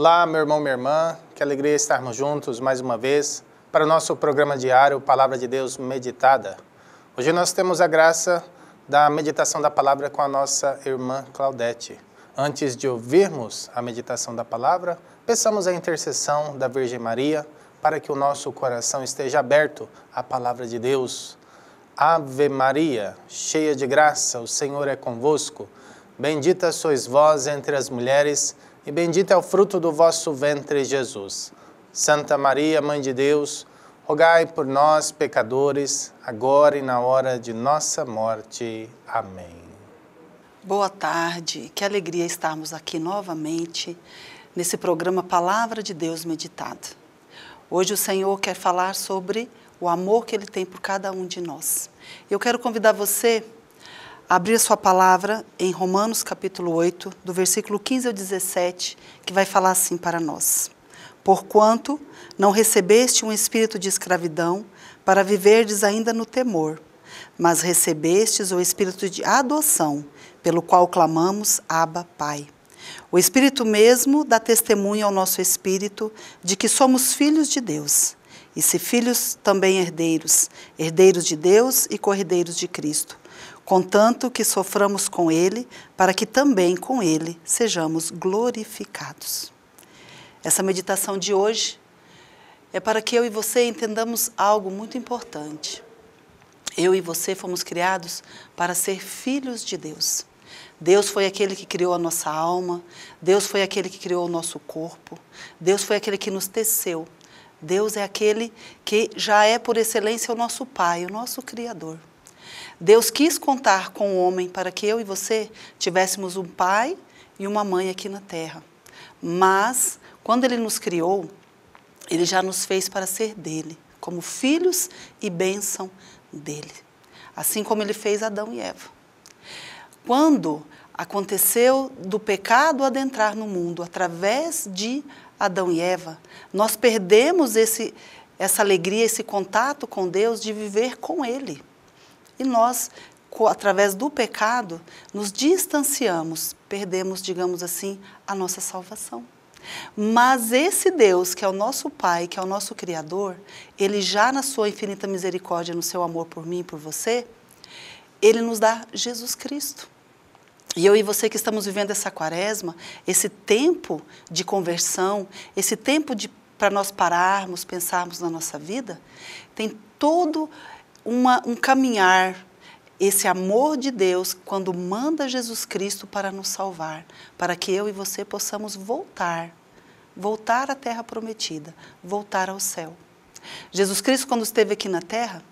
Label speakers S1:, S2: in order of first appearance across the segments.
S1: Olá, meu irmão, minha irmã, que alegria estarmos juntos mais uma vez para o nosso programa diário Palavra de Deus Meditada. Hoje nós temos a graça da meditação da palavra com a nossa irmã Claudete. Antes de ouvirmos a meditação da palavra, peçamos a intercessão da Virgem Maria para que o nosso coração esteja aberto à palavra de Deus. Ave Maria, cheia de graça, o Senhor é convosco. Bendita sois vós entre as mulheres e bendito é o fruto do vosso ventre, Jesus. Santa Maria, Mãe de Deus, rogai por nós, pecadores, agora e na hora de nossa morte. Amém. Boa tarde, que alegria estarmos aqui novamente nesse programa Palavra de Deus Meditado. Hoje o Senhor quer falar sobre o amor que Ele tem por cada um de nós. Eu quero convidar você abrir sua palavra em Romanos capítulo 8, do versículo 15 ao 17, que vai falar assim para nós. Porquanto não recebeste um espírito de escravidão para viverdes ainda no temor, mas recebestes o espírito de adoção, pelo qual clamamos, Abba, Pai. O Espírito mesmo dá testemunho ao nosso espírito de que somos filhos de Deus. E se filhos, também herdeiros, herdeiros de Deus e cordeiros de Cristo, contanto que soframos com Ele, para que também com Ele sejamos glorificados. Essa meditação de hoje é para que eu e você entendamos algo muito importante. Eu e você fomos criados para ser filhos de Deus. Deus foi aquele que criou a nossa alma, Deus foi aquele que criou o nosso corpo, Deus foi aquele que nos teceu. Deus é aquele que já é por excelência o nosso Pai, o nosso Criador. Deus quis contar com o homem para que eu e você tivéssemos um pai e uma mãe aqui na terra. Mas, quando ele nos criou, ele já nos fez para ser dele, como filhos e bênção dele. Assim como ele fez Adão e Eva. Quando aconteceu do pecado adentrar no mundo através de Adão e Eva, nós perdemos esse, essa alegria, esse contato com Deus de viver com Ele. E nós, através do pecado, nos distanciamos, perdemos, digamos assim, a nossa salvação. Mas esse Deus, que é o nosso Pai, que é o nosso Criador, ele já na sua infinita misericórdia, no seu amor por mim e por você, ele nos dá Jesus Cristo. E eu e você que estamos vivendo essa quaresma, esse tempo de conversão, esse tempo para nós pararmos, pensarmos na nossa vida, tem todo uma, um caminhar, esse amor de Deus quando manda Jesus Cristo para nos salvar, para que eu e você possamos voltar, voltar à terra prometida, voltar ao céu. Jesus Cristo, quando esteve aqui na terra,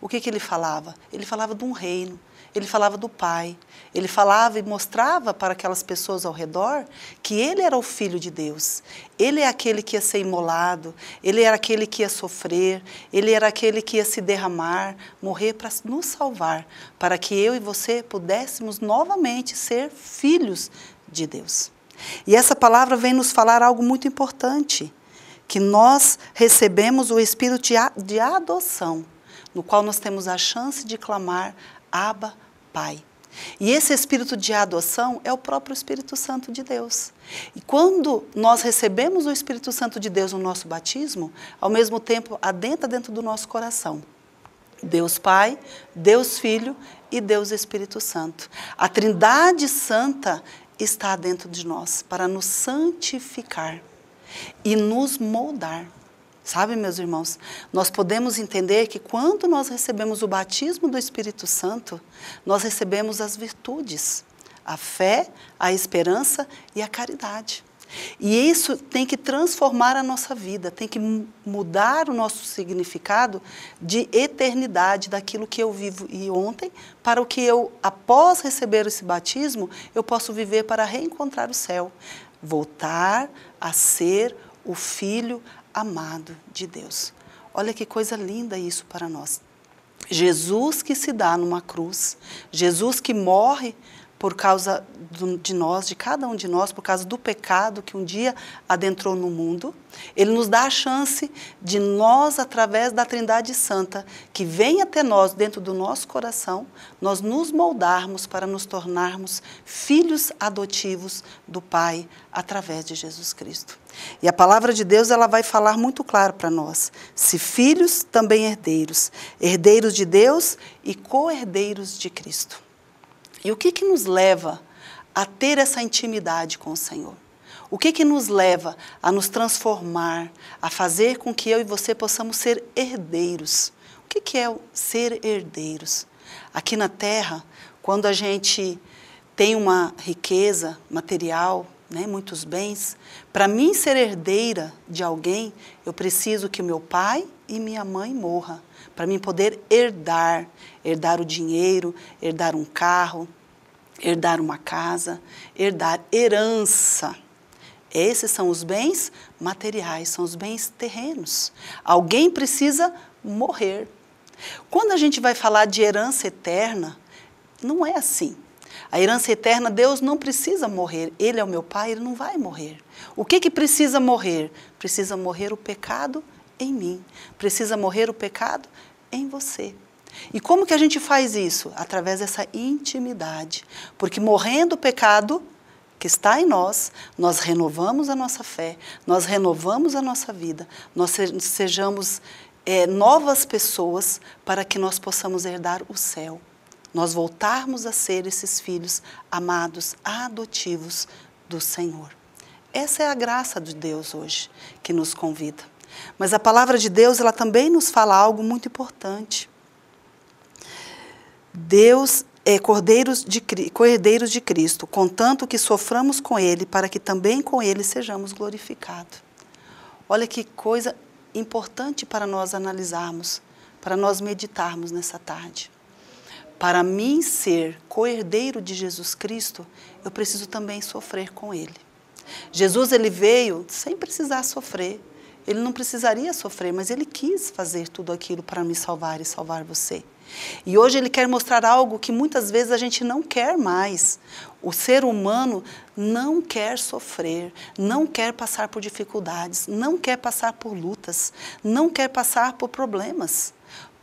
S1: o que, que ele falava? Ele falava de um reino, ele falava do Pai, ele falava e mostrava para aquelas pessoas ao redor que ele era o Filho de Deus, ele é aquele que ia ser imolado, ele era aquele que ia sofrer, ele era aquele que ia se derramar, morrer para nos salvar, para que eu e você pudéssemos novamente ser filhos de Deus. E essa palavra vem nos falar algo muito importante, que nós recebemos o espírito de adoção no qual nós temos a chance de clamar Abba, Pai. E esse espírito de adoção é o próprio Espírito Santo de Deus. E quando nós recebemos o Espírito Santo de Deus no nosso batismo, ao mesmo tempo adentra dentro do nosso coração Deus Pai, Deus Filho e Deus Espírito Santo. A Trindade Santa está dentro de nós para nos santificar e nos moldar. Sabe, meus irmãos, nós podemos entender que quando nós recebemos o batismo do Espírito Santo, nós recebemos as virtudes, a fé, a esperança e a caridade. E isso tem que transformar a nossa vida, tem que mudar o nosso significado de eternidade, daquilo que eu vivo e ontem, para o que eu, após receber esse batismo, eu posso viver para reencontrar o céu. Voltar a ser o filho amado de Deus. Olha que coisa linda isso para nós. Jesus que se dá numa cruz, Jesus que morre por causa de nós, de cada um de nós, por causa do pecado que um dia adentrou no mundo. Ele nos dá a chance de nós, através da Trindade Santa, que vem até nós dentro do nosso coração, nós nos moldarmos para nos tornarmos filhos adotivos do Pai através de Jesus Cristo. E a palavra de Deus ela vai falar muito claro para nós: se filhos, também herdeiros, herdeiros de Deus e co-herdeiros de Cristo. E o que, que nos leva a ter essa intimidade com o Senhor? O que, que nos leva a nos transformar, a fazer com que eu e você possamos ser herdeiros? O que, que é ser herdeiros? Aqui na Terra, quando a gente tem uma riqueza material, né, muitos bens, para mim ser herdeira de alguém, eu preciso que meu pai e minha mãe morra, para mim poder herdar, herdar o dinheiro, herdar um carro, herdar uma casa, herdar herança. Esses são os bens materiais, são os bens terrenos. Alguém precisa morrer. Quando a gente vai falar de herança eterna, não é assim. A herança eterna, Deus não precisa morrer. Ele é o meu Pai, ele não vai morrer. O que, que precisa morrer? Precisa morrer o pecado em mim. Precisa morrer o pecado em você. E como que a gente faz isso? Através dessa intimidade. Porque morrendo o pecado que está em nós, nós renovamos a nossa fé, nós renovamos a nossa vida, nós sejamos é, novas pessoas para que nós possamos herdar o céu nós voltarmos a ser esses filhos amados, adotivos do Senhor. Essa é a graça de Deus hoje que nos convida. Mas a palavra de Deus, ela também nos fala algo muito importante. Deus é cordeiros de, cordeiros de Cristo, contanto que soframos com Ele, para que também com Ele sejamos glorificados. Olha que coisa importante para nós analisarmos, para nós meditarmos nessa tarde. Para mim ser co-herdeiro de Jesus Cristo, eu preciso também sofrer com Ele. Jesus ele veio sem precisar sofrer. Ele não precisaria sofrer, mas ele quis fazer tudo aquilo para me salvar e salvar você. E hoje ele quer mostrar algo que muitas vezes a gente não quer mais. O ser humano não quer sofrer, não quer passar por dificuldades, não quer passar por lutas, não quer passar por problemas.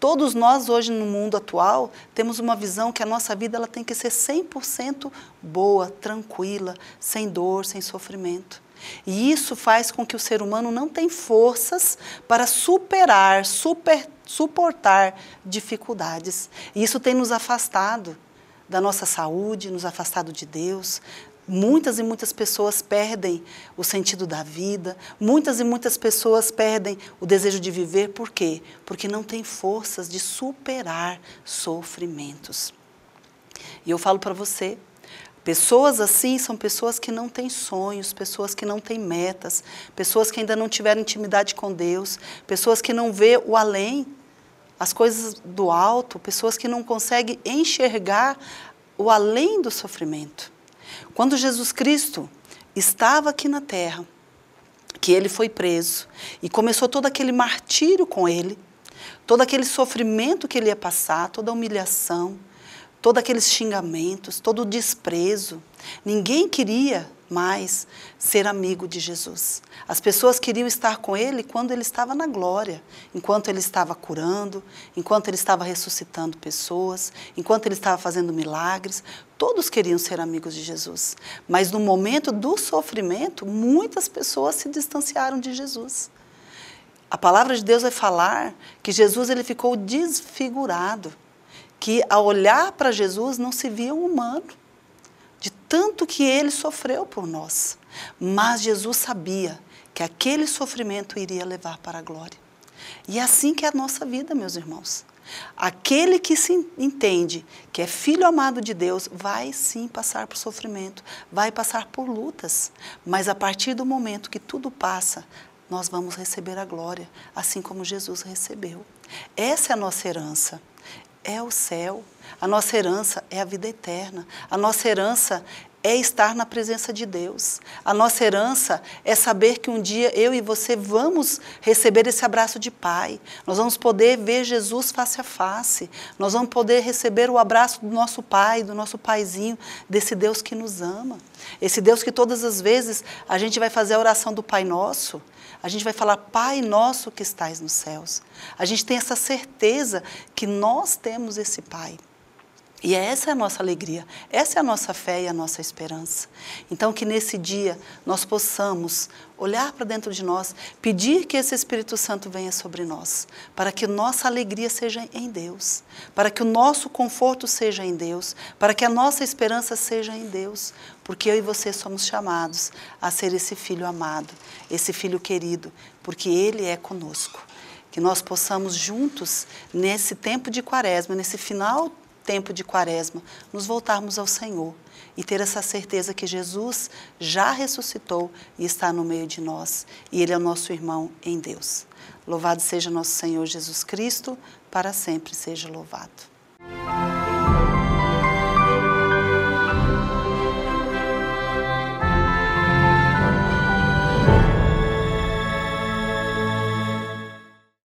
S1: Todos nós hoje no mundo atual temos uma visão que a nossa vida ela tem que ser 100% boa, tranquila, sem dor, sem sofrimento. E isso faz com que o ser humano não tenha forças para superar, super, suportar dificuldades. E isso tem nos afastado da nossa saúde, nos afastado de Deus, Muitas e muitas pessoas perdem o sentido da vida, muitas e muitas pessoas perdem o desejo de viver, por quê? Porque não tem forças de superar sofrimentos. E eu falo para você, Pessoas assim são pessoas que não têm sonhos, pessoas que não têm metas, pessoas que ainda não tiveram intimidade com Deus, pessoas que não vê o além, as coisas do alto, pessoas que não conseguem enxergar o além do sofrimento. Quando Jesus Cristo estava aqui na terra, que ele foi preso e começou todo aquele martírio com ele, todo aquele sofrimento que ele ia passar, toda a humilhação, todos aqueles xingamentos, todo o desprezo. Ninguém queria mais ser amigo de Jesus. As pessoas queriam estar com ele quando ele estava na glória, enquanto ele estava curando, enquanto ele estava ressuscitando pessoas, enquanto ele estava fazendo milagres. Todos queriam ser amigos de Jesus. Mas no momento do sofrimento, muitas pessoas se distanciaram de Jesus. A palavra de Deus vai falar que Jesus ele ficou desfigurado que ao olhar para Jesus não se via um humano, de tanto que ele sofreu por nós. Mas Jesus sabia que aquele sofrimento iria levar para a glória. E é assim que é a nossa vida, meus irmãos. Aquele que se entende que é filho amado de Deus vai sim passar por sofrimento, vai passar por lutas, mas a partir do momento que tudo passa, nós vamos receber a glória, assim como Jesus recebeu. Essa é a nossa herança é o céu. A nossa herança é a vida eterna. A nossa herança é estar na presença de Deus. A nossa herança é saber que um dia eu e você vamos receber esse abraço de Pai. Nós vamos poder ver Jesus face a face. Nós vamos poder receber o abraço do nosso Pai, do nosso Paizinho, desse Deus que nos ama. Esse Deus que todas as vezes a gente vai fazer a oração do Pai Nosso a gente vai falar Pai nosso que estais nos céus. A gente tem essa certeza que nós temos esse Pai. E é essa a nossa alegria, essa é a nossa fé e a nossa esperança. Então, que nesse dia nós possamos olhar para dentro de nós, pedir que esse Espírito Santo venha sobre nós, para que nossa alegria seja em Deus, para que o nosso conforto seja em Deus, para que a nossa esperança seja em Deus, porque eu e você somos chamados a ser esse filho amado, esse filho querido, porque Ele é conosco que nós possamos juntos, nesse tempo de quaresma, nesse final tempo de quaresma, nos voltarmos ao Senhor e ter essa certeza que Jesus já ressuscitou e está no meio de nós, e Ele é o nosso irmão em Deus. Louvado seja nosso Senhor Jesus Cristo, para sempre seja louvado.